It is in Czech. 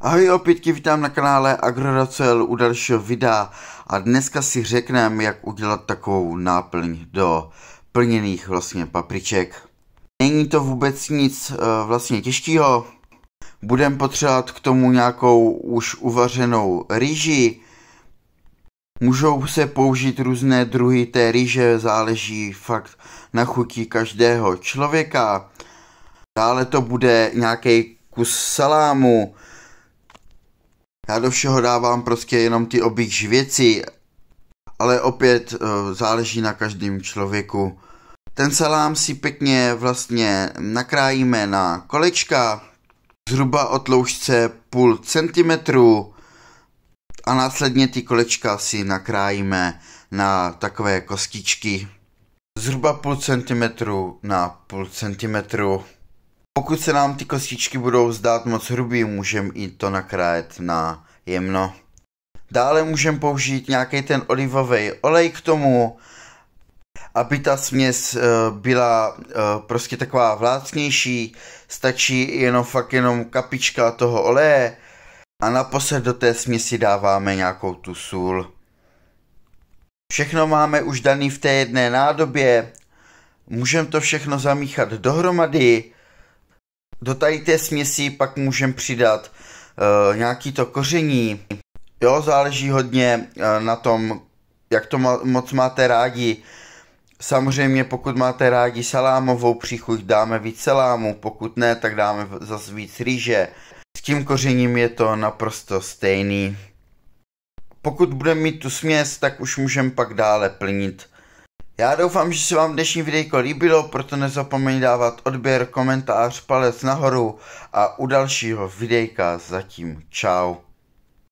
Ahoj, opět tě vítám na kanále Agroracel u dalšího videa a dneska si řekneme, jak udělat takovou náplň do plněných vlastně papriček. Není to vůbec nic eh, vlastně těžkého. Budeme potřebovat k tomu nějakou už uvařenou rýži. Můžou se použít různé druhy té rýže, záleží fakt na chutí každého člověka. Dále to bude nějaký kus salámu, já do všeho dávám prostě jenom ty obyč věci, ale opět eh, záleží na každém člověku. Ten salám si pěkně vlastně nakrájíme na kolečka, zhruba o tloušce půl centimetru a následně ty kolečka si nakrájíme na takové kostičky. Zhruba půl centimetru na půl centimetru. Pokud se nám ty kostičky budou zdát moc hrubý, můžeme i to nakrájet na jemno. Dále můžeme použít nějaký ten olivový olej k tomu, aby ta směs eh, byla eh, prostě taková vlácnější, stačí jenom fakt jenom kapička toho oleje a naposled do té směsi dáváme nějakou tu sůl. Všechno máme už daný v té jedné nádobě, můžeme to všechno zamíchat dohromady do tady té směsi pak můžeme přidat uh, nějaký to koření. Jo, záleží hodně uh, na tom, jak to mo- moc máte rádi. Samozřejmě pokud máte rádi salámovou příchuť, dáme víc salámu, pokud ne, tak dáme zase víc rýže. S tím kořením je to naprosto stejný. Pokud budeme mít tu směs, tak už můžeme pak dále plnit já doufám, že se vám dnešní videjko líbilo, proto nezapomeň dávat odběr, komentář, palec nahoru a u dalšího videjka zatím čau.